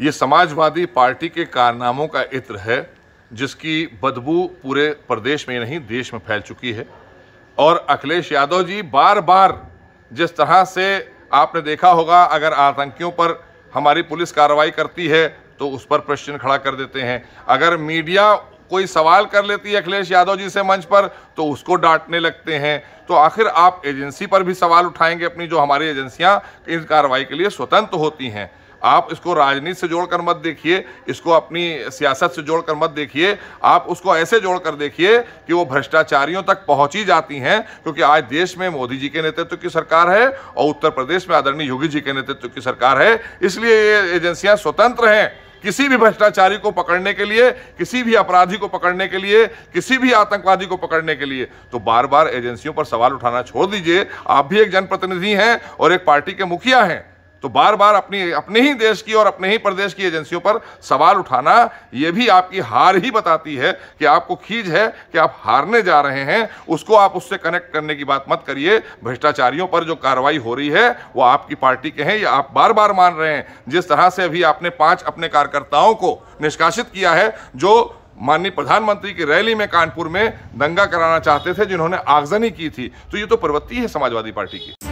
ये समाजवादी पार्टी के कारनामों का इत्र है जिसकी बदबू पूरे प्रदेश में नहीं देश में फैल चुकी है और अखिलेश यादव जी बार बार जिस तरह से आपने देखा होगा अगर आतंकियों पर हमारी पुलिस कार्रवाई करती है तो उस पर प्रश्न खड़ा कर देते हैं अगर मीडिया कोई सवाल कर लेती है अखिलेश यादव जी से मंच पर तो उसको डांटने लगते हैं तो आखिर आप एजेंसी पर भी सवाल उठाएंगे अपनी जो हमारी एजेंसियां इन कार्रवाई के लिए स्वतंत्र होती हैं आप इसको राजनीति से जोड़कर मत देखिए इसको अपनी सियासत से जोड़कर मत देखिए आप उसको ऐसे जोड़कर देखिए कि वो भ्रष्टाचारियों तक पहुंच ही जाती हैं क्योंकि आज देश में मोदी जी के नेतृत्व की सरकार है और उत्तर प्रदेश में आदरणीय योगी जी के नेतृत्व की सरकार है इसलिए ये एजेंसियाँ स्वतंत्र हैं किसी भी भ्रष्टाचारी को पकड़ने के लिए किसी भी अपराधी को पकड़ने के लिए किसी भी आतंकवादी को पकड़ने के लिए तो बार बार एजेंसियों पर सवाल उठाना छोड़ दीजिए आप भी एक जनप्रतिनिधि हैं और एक पार्टी के मुखिया हैं तो बार बार अपनी अपने ही देश की और अपने ही प्रदेश की एजेंसियों पर सवाल उठाना यह भी आपकी हार ही बताती है कि आपको खीज है कि आप हारने जा रहे हैं उसको आप उससे कनेक्ट करने की बात मत करिए भ्रष्टाचारियों पर जो कार्रवाई हो रही है वो आपकी पार्टी के हैं या आप बार बार मान रहे हैं जिस तरह से अभी आपने पाँच अपने कार्यकर्ताओं को निष्कासित किया है जो माननीय प्रधानमंत्री की रैली में कानपुर में दंगा कराना चाहते थे जिन्होंने आगजनी की थी तो ये तो प्रवृत्ति है समाजवादी पार्टी की